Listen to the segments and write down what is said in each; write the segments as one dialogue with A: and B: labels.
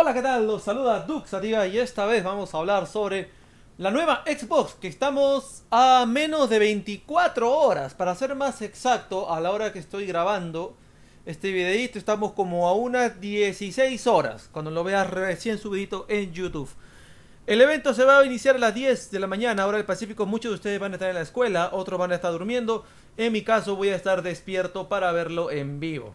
A: Hola, ¿qué tal? Los saluda Duxativa y esta vez vamos a hablar sobre la nueva Xbox que estamos a menos de 24 horas. Para ser más exacto, a la hora que estoy grabando este videíto estamos como a unas 16 horas, cuando lo veas recién subidito en YouTube. El evento se va a iniciar a las 10 de la mañana, hora del Pacífico. Muchos de ustedes van a estar en la escuela, otros van a estar durmiendo. En mi caso voy a estar despierto para verlo en vivo.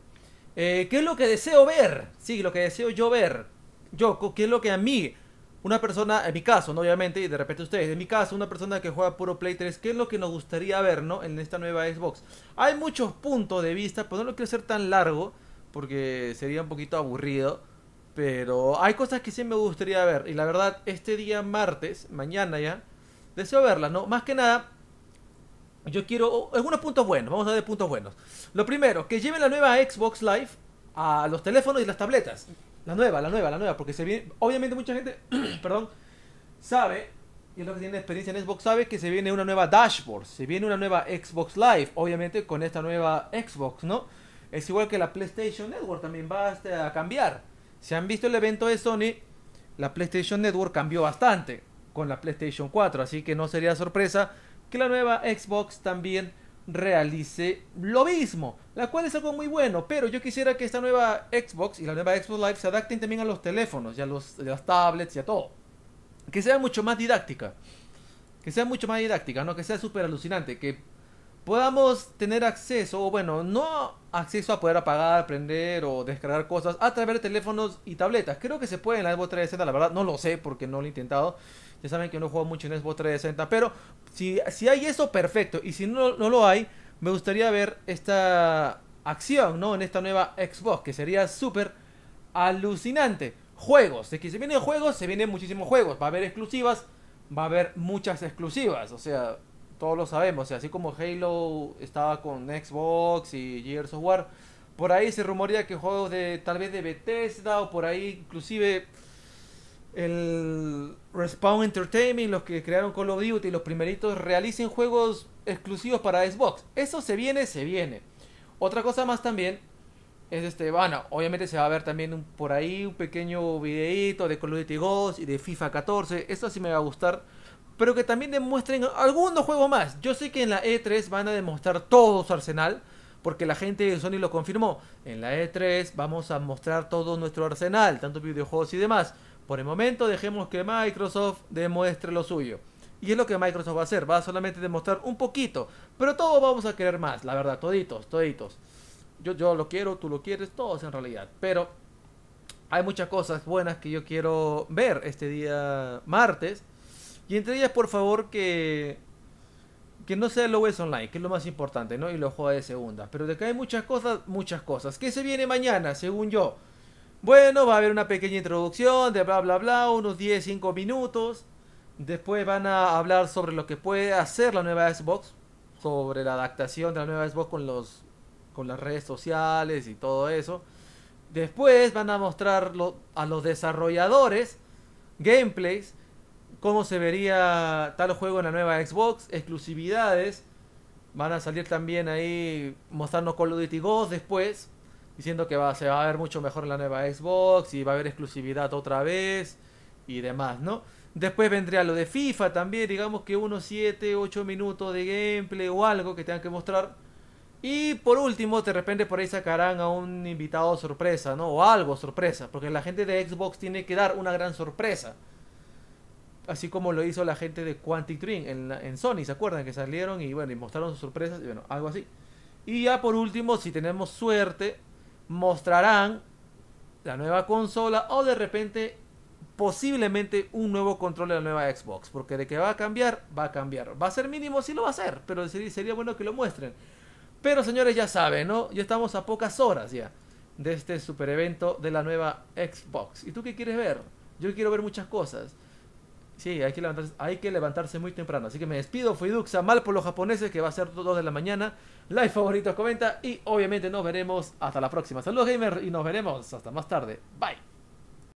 A: Eh, ¿Qué es lo que deseo ver? Sí, lo que deseo yo ver yo, ¿qué es lo que a mí, una persona, en mi caso, ¿no? obviamente, y de repente ustedes, en mi caso, una persona que juega puro Play 3, ¿qué es lo que nos gustaría ver, ¿no? En esta nueva Xbox. Hay muchos puntos de vista, pero no lo quiero hacer tan largo, porque sería un poquito aburrido. Pero hay cosas que sí me gustaría ver. Y la verdad, este día martes, mañana ya, deseo verlas, ¿no? Más que nada, yo quiero algunos oh, puntos buenos, vamos a ver puntos buenos. Lo primero, que lleven la nueva Xbox Live a los teléfonos y las tabletas. La nueva, la nueva, la nueva, porque se viene, obviamente mucha gente, perdón, sabe, y es lo que tiene experiencia en Xbox, sabe que se viene una nueva dashboard, se viene una nueva Xbox Live, obviamente con esta nueva Xbox, ¿no? Es igual que la PlayStation Network también va este, a cambiar. Si han visto el evento de Sony, la PlayStation Network cambió bastante con la PlayStation 4, así que no sería sorpresa que la nueva Xbox también realice lo mismo, la cual es algo muy bueno, pero yo quisiera que esta nueva Xbox y la nueva Xbox Live se adapten también a los teléfonos, y a, los, las tablets y a todo. Que sea mucho más didáctica, que sea mucho más didáctica, ¿no? Que sea súper alucinante, que podamos tener acceso, o bueno, no acceso a poder apagar, prender o descargar cosas a través de teléfonos y tabletas. Creo que se puede en la Xbox 360, la verdad no lo sé porque no lo he intentado. Ya saben que no juego mucho en Xbox 360, pero si, si hay eso, perfecto. Y si no, lo hay, me gustaría ver esta acción, ¿no? En esta nueva Xbox, que sería súper alucinante. Juegos, de que se vienen juegos, se vienen muchísimos juegos. Va a haber exclusivas, va a haber muchas exclusivas. O sea, todos lo sabemos. O sea, así como Halo estaba con Xbox y Gears of War, por ahí se rumorea que juegos de tal vez de Bethesda o por ahí inclusive el Respawn Entertainment, los que crearon Call of Duty, los primeritos, realicen juegos exclusivos para Xbox. Eso se viene, se viene. Otra cosa más también es este, bueno, obviamente se va a ver también por ahí un pequeño Videito de Call of Duty Ghost y de FIFA 14. eso sí me va a gustar. Pero que también demuestren algunos juegos más. Yo sé que en la E3 van a demostrar todo su arsenal. Porque la gente de Sony lo confirmó. En la E3 vamos a mostrar todo nuestro arsenal. Tanto videojuegos y demás por el momento dejemos que Microsoft demuestre lo suyo. Y es lo que Microsoft va a hacer, va a solamente demostrar un poquito. Pero todos vamos a querer más, la verdad, toditos, toditos. Yo, yo lo quiero, tú lo quieres, todos en realidad. Pero hay muchas cosas buenas que yo quiero ver este día martes. Y entre ellas, por favor, que, que no sea el es Online, que es lo más importante, ¿no? Y lo juegos de segunda. Pero de que hay muchas cosas, muchas cosas. ¿Qué se viene mañana, según yo? Bueno, va a haber una pequeña introducción de bla bla bla, unos 10, 5 minutos. Después van a hablar sobre lo que puede hacer la nueva Xbox, sobre la adaptación de la nueva Xbox con los con las redes sociales y todo eso. Después van a mostrar a los desarrolladores gameplays, cómo se vería tal juego en la nueva Xbox, exclusividades. Van a salir también ahí mostrarnos Call of Duty Ghost después, diciendo que se va a ver mucho mejor la nueva Xbox y va a haber exclusividad otra vez y demás, ¿no? Después vendría lo de FIFA también, digamos que unos 7, 8 minutos de gameplay o algo que tengan que mostrar. Y por último, de repente por ahí sacarán a un invitado sorpresa, ¿no? O algo sorpresa, porque la gente de Xbox tiene que dar una gran sorpresa. Así como lo hizo la gente de Quantic Dream en, en Sony, ¿se acuerdan? Que salieron y bueno, y mostraron sus sorpresas, y bueno, algo así. Y ya por último, si tenemos suerte, mostrarán la nueva consola o de repente posiblemente un nuevo control de la nueva Xbox. Porque de que va a cambiar, va a cambiar. Va a ser mínimo, si lo va a hacer, pero sería, sería bueno que lo muestren. Pero señores, ya saben, ¿no? Ya estamos a pocas horas ya de este super evento de la nueva Xbox. ¿Y tú qué quieres ver? Yo quiero ver muchas cosas. Sí, hay que, levantarse, muy temprano. Así que me despido. Fui Duxa, mal por los japoneses, que va a ser 2 de la mañana. Like, favoritos, comenta. Y obviamente nos veremos hasta la próxima. Saludos, gamer, y nos veremos hasta más tarde. Bye.